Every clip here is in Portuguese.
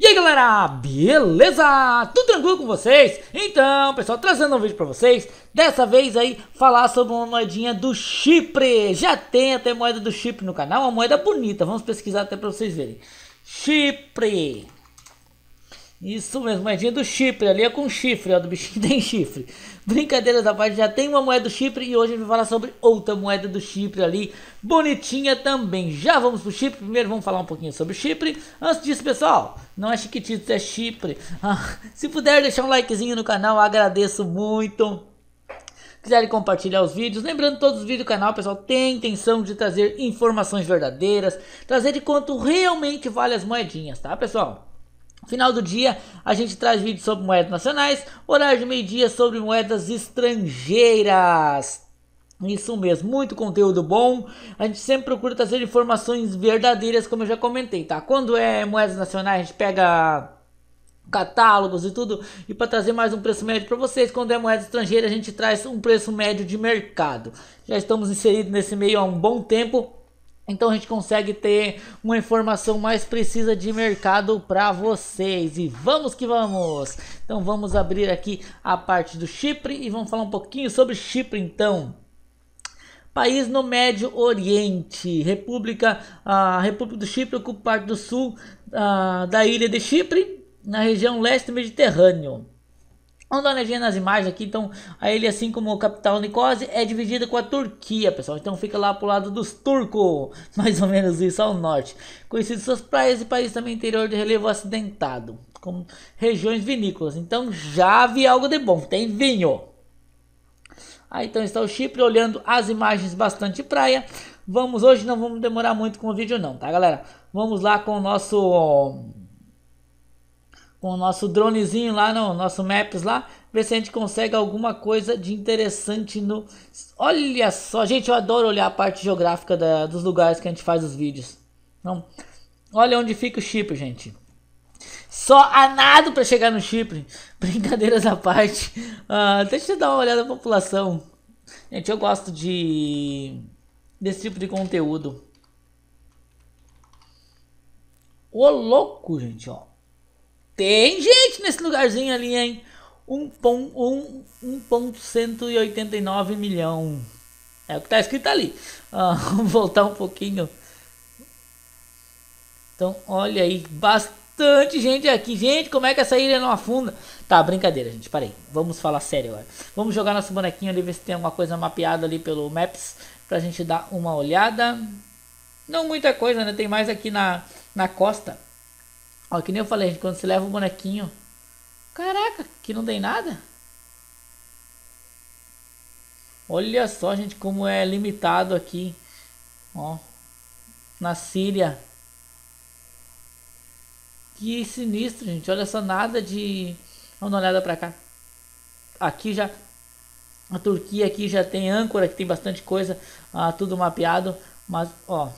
E aí galera, beleza? Tudo tranquilo com vocês? Então pessoal, trazendo um vídeo pra vocês Dessa vez aí, falar sobre uma moedinha do Chipre Já tem até moeda do Chipre no canal, uma moeda bonita Vamos pesquisar até pra vocês verem Chipre isso mesmo, moedinha do Chipre, ali é com chifre, ó, do bichinho tem chifre. Brincadeiras à parte, já tem uma moeda do Chipre e hoje a gente vai falar sobre outra moeda do Chipre ali, bonitinha também. Já vamos pro Chipre, primeiro vamos falar um pouquinho sobre Chipre. Antes disso, pessoal, não é chiquitito, é Chipre. Ah, se puder deixar um likezinho no canal, agradeço muito quiserem compartilhar os vídeos. Lembrando, todos os vídeos do canal, pessoal, tem intenção de trazer informações verdadeiras, trazer de quanto realmente vale as moedinhas, tá, pessoal? Final do dia, a gente traz vídeos sobre moedas nacionais, horário de meio-dia sobre moedas estrangeiras. Isso mesmo, muito conteúdo bom. A gente sempre procura trazer informações verdadeiras, como eu já comentei, tá? Quando é moedas nacionais, a gente pega catálogos e tudo, e para trazer mais um preço médio para vocês, quando é moeda estrangeira, a gente traz um preço médio de mercado. Já estamos inseridos nesse meio há um bom tempo então a gente consegue ter uma informação mais precisa de mercado para vocês. E vamos que vamos! Então vamos abrir aqui a parte do Chipre e vamos falar um pouquinho sobre Chipre então. País no Médio Oriente, República, a República do Chipre ocupa parte do sul a, ah, da ilha de Chipre, na região leste do mediterrâneo. Vamos dar uma olhadinha nas imagens aqui, então a ele, assim como o capital Nicose, é dividida com a Turquia, pessoal. Então fica lá pro lado dos turcos, mais ou menos isso, ao norte. Conhecido suas praias e país também interior de relevo acidentado, com regiões vinícolas. Então já vi algo de bom, tem vinho. Aí então está o Chipre olhando as imagens bastante praia. Vamos, hoje não vamos demorar muito com o vídeo não, tá galera? Vamos lá com o nosso com o nosso dronezinho lá, no nosso Maps lá, ver se a gente consegue alguma coisa de interessante no. Olha só, gente, eu adoro olhar a parte geográfica da, dos lugares que a gente faz os vídeos. Então, olha onde fica o Chipre, gente. Só a nada para chegar no Chipre. Brincadeiras à parte. Uh, deixa eu dar uma olhada na população. Gente, eu gosto de desse tipo de conteúdo. Ô louco, gente, ó. Tem gente nesse lugarzinho ali, hein? 1,189 milhão. É o que está escrito ali. Ah, vamos voltar um pouquinho. Então, olha aí, bastante gente aqui. Gente, como é que essa ilha não afunda? Tá, brincadeira, gente. Parei. Vamos falar sério agora. Vamos jogar nosso bonequinho ali, ver se tem alguma coisa mapeada ali pelo Maps. Pra gente dar uma olhada. Não muita coisa, né? Tem mais aqui na, na costa. Ó, que nem eu falei, gente. quando você leva o bonequinho. Caraca, que não tem nada? Olha só, gente, como é limitado aqui. Ó. Na Síria. Que sinistro, gente. Olha só, nada de. Vamos dar uma olhada pra cá. Aqui já. A Turquia aqui já tem âncora, que tem bastante coisa. Ah, tudo mapeado. Mas, ó.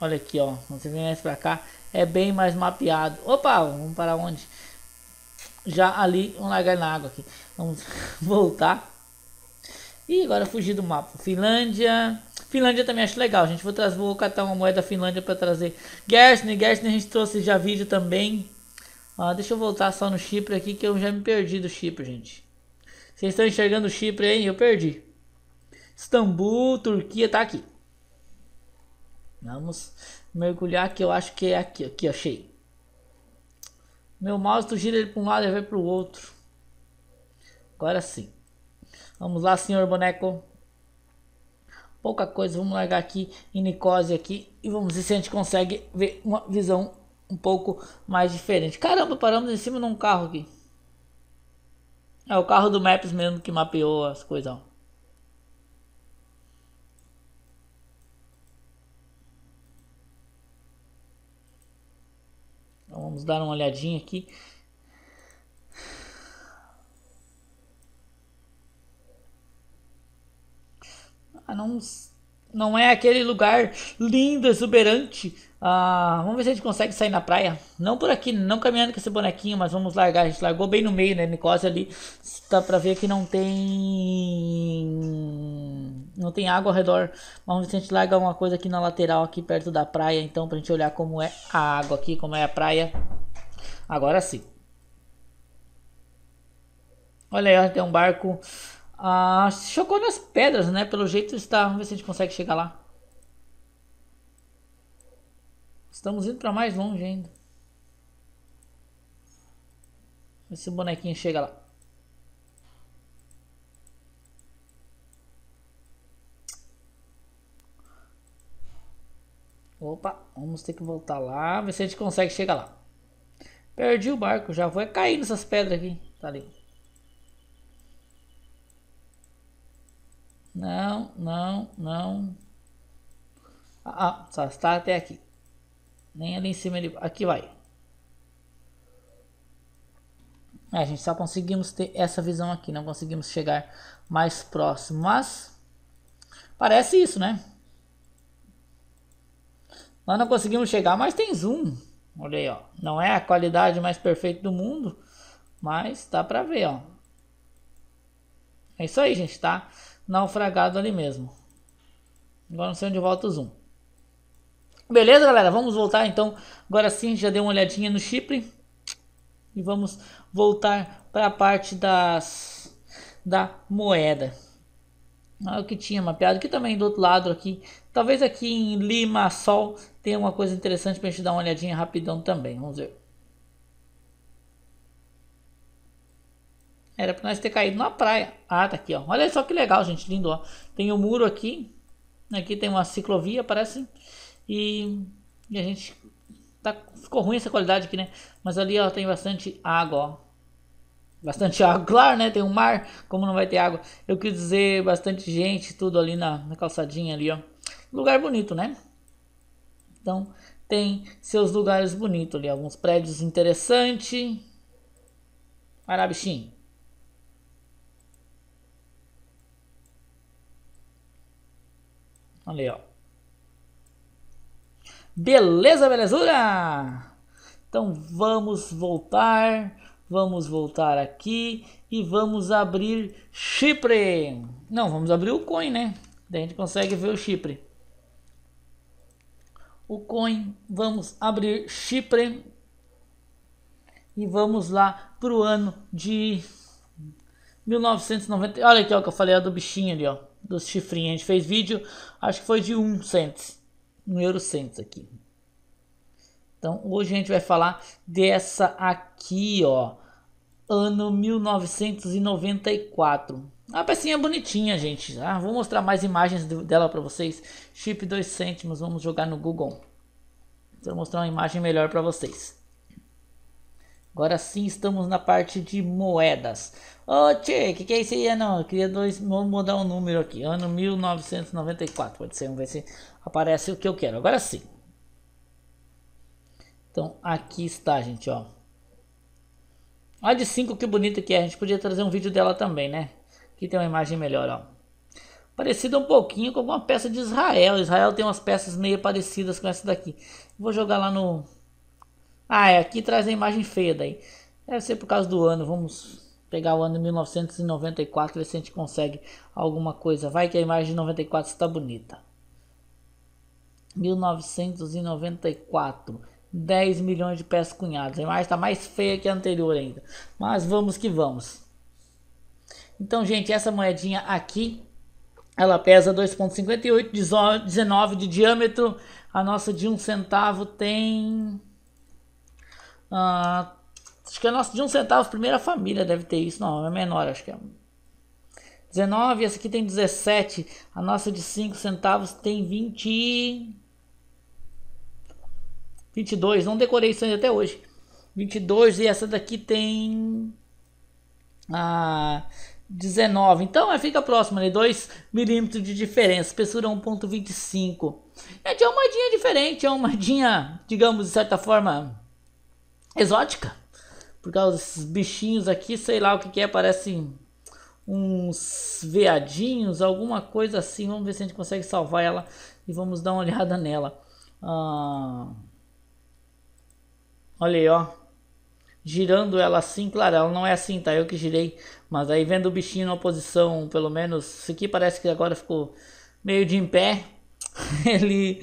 Olha aqui, ó. Você vem mais pra cá é bem mais mapeado. Opa, vamos para onde? Já ali, um lagar na água aqui. Vamos voltar. E agora fugir do mapa. Finlândia. Finlândia também acho legal, gente. Vou, trazer, vou catar uma moeda Finlândia para trazer. Gerstner, Gerstner a gente trouxe já vídeo também. Ah, deixa eu voltar só no Chipre aqui que eu já me perdi do Chipre, gente. Vocês estão enxergando o Chipre aí? Eu perdi. Istambul, Turquia, tá aqui. Vamos mergulhar que eu acho que é aqui, aqui achei. Meu mouse tu gira ele para um lado e vai para o outro. Agora sim. Vamos lá, senhor boneco. Pouca coisa, vamos largar aqui em Nicose aqui e vamos ver se a gente consegue ver uma visão um pouco mais diferente. Caramba, paramos em cima de um carro aqui. É o carro do Maps mesmo que mapeou as coisas. Ó. Vamos dar uma olhadinha aqui. Ah, não, não é aquele lugar lindo, exuberante. Ah, vamos ver se a gente consegue sair na praia. Não por aqui, não caminhando com esse bonequinho, mas vamos largar. A gente largou bem no meio, né? Nicose ali. Dá pra ver que não tem não tem água ao redor. Vamos ver se a gente larga alguma coisa aqui na lateral, aqui perto da praia, então, pra gente olhar como é a água aqui, como é a praia. Agora sim. Olha aí, tem um barco. Ah, chocou nas pedras, né? Pelo jeito está. Vamos ver se a gente consegue chegar lá. Estamos indo para mais longe ainda. Esse bonequinho chega lá. Vamos ter que voltar lá, ver se a gente consegue chegar lá. Perdi o barco, já vou cair nessas pedras aqui. Tá ali. Não, não, não. Ah, ah só está até aqui. Nem ali em cima ele... Aqui vai. É, gente, só conseguimos ter essa visão aqui. Não conseguimos chegar mais próximo. Mas... Parece isso, né? Nós não conseguimos chegar, mas tem zoom. Olha aí, ó. Não é a qualidade mais perfeita do mundo, mas dá pra ver, ó. É isso aí, gente, tá? Naufragado ali mesmo. Agora não sei onde volta o zoom. Beleza, galera? Vamos voltar, então. Agora sim, já deu uma olhadinha no Chipre. E vamos voltar para a parte das da moeda. Olha o que tinha mapeado. Que também do outro lado aqui Talvez aqui em Lima Sol tenha uma coisa interessante para a gente dar uma olhadinha rapidão também. Vamos ver. Era para nós ter caído na praia. Ah, tá aqui, ó. Olha só que legal, gente, lindo, ó. Tem o um muro aqui. Aqui tem uma ciclovia, parece. E, e a gente tá ficou ruim essa qualidade aqui, né? Mas ali, ó, tem bastante água, ó. Bastante água, claro, né? Tem um mar, como não vai ter água? Eu quis dizer bastante gente, tudo ali na, na calçadinha ali, ó. Lugar bonito, né? Então, tem seus lugares bonitos ali, alguns prédios interessantes. Vai lá, bichinho. Olha ó. Beleza, belezura? Então vamos voltar, vamos voltar aqui e vamos abrir Chipre. Não, vamos abrir o coin, né? Daí a gente consegue ver o Chipre o coin, vamos abrir Chipre e vamos lá para o ano de 1990. Olha aqui ó, que eu falei ó, do bichinho ali, ó, dos chifrinhos. A gente fez vídeo, acho que foi de 1 um cents, 1 um euro cents aqui. Então hoje a gente vai falar dessa aqui, ó, ano 1994. Uma pecinha bonitinha, gente. Ah, vou mostrar mais imagens dela para vocês. Chip 2 cêntimos, vamos jogar no Google. Vou mostrar uma imagem melhor para vocês. Agora sim estamos na parte de moedas. Ô oh, tchê, que que é isso aí? Não, eu queria dois, vou mudar um número aqui. Ano 1994, pode ser, vamos ver se aparece o que eu quero. Agora sim. Então aqui está, gente, ó. Olha de 5 que bonito que é, a gente podia trazer um vídeo dela também, né? Aqui tem uma imagem melhor, ó. Parecida um pouquinho com alguma peça de Israel. Israel tem umas peças meio parecidas com essa daqui. Vou jogar lá no... Ah, é. Aqui traz a imagem feia daí. Deve ser por causa do ano. Vamos pegar o ano 1994 ver se a gente consegue alguma coisa. Vai que a imagem de 94 está bonita. 1994. 10 milhões de peças cunhadas. A imagem está mais feia que a anterior ainda. Mas vamos que vamos. Então, gente, essa moedinha aqui, ela pesa 2,58, 19 de diâmetro. A nossa de um centavo tem... Ah, acho que a nossa de um centavo, primeira família deve ter isso. Não, é menor, acho que é... 19, essa aqui tem 17. A nossa de 5 centavos tem 20... 22, não decorei isso ainda até hoje. 22 e essa daqui tem... Ah, 19. Então é, fica próximo ali, 2 milímetros de diferença, espessura 1.25. É de almadinha diferente, é uma almadinha, digamos, de certa forma, exótica. Por causa desses bichinhos aqui, sei lá o que, que é, parecem uns veadinhos, alguma coisa assim. Vamos ver se a gente consegue salvar ela e vamos dar uma olhada nela. Ah, olha aí, ó girando ela assim, claro, ela não é assim, tá? Eu que girei, mas aí vendo o bichinho na posição, pelo menos, isso aqui parece que agora ficou meio de em pé. Ele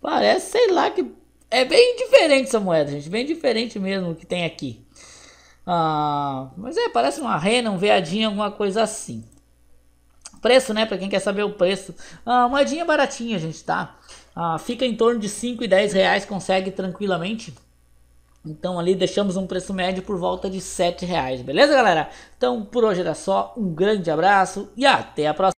parece, sei lá, que é bem diferente essa moeda, gente, bem diferente mesmo que tem aqui. Ah, mas é, parece uma rena, um veadinho, alguma coisa assim. Preço, né? Para quem quer saber o preço, ah, moedinha baratinha, gente, tá? Ah, fica em torno de 5 e 10 reais, consegue tranquilamente. Então ali deixamos um preço médio por volta de R$ 7,00, beleza galera? Então por hoje era só, um grande abraço e até a próxima!